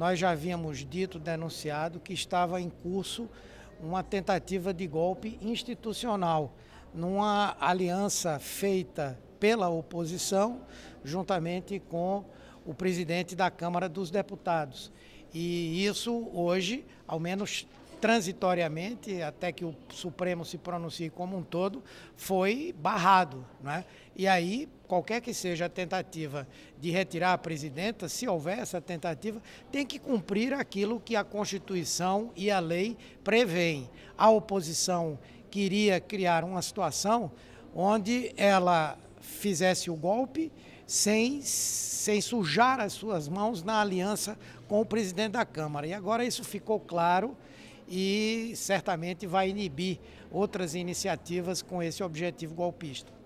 nós já havíamos dito, denunciado, que estava em curso uma tentativa de golpe institucional, numa aliança feita pela oposição, juntamente com o presidente da Câmara dos Deputados. E isso hoje, ao menos transitoriamente, até que o Supremo se pronuncie como um todo, foi barrado. Né? E aí qualquer que seja a tentativa de retirar a presidenta, se houver essa tentativa, tem que cumprir aquilo que a Constituição e a lei prevêem. A oposição queria criar uma situação onde ela fizesse o golpe sem, sem sujar as suas mãos na aliança com o presidente da Câmara. E agora isso ficou claro e certamente vai inibir outras iniciativas com esse objetivo golpista.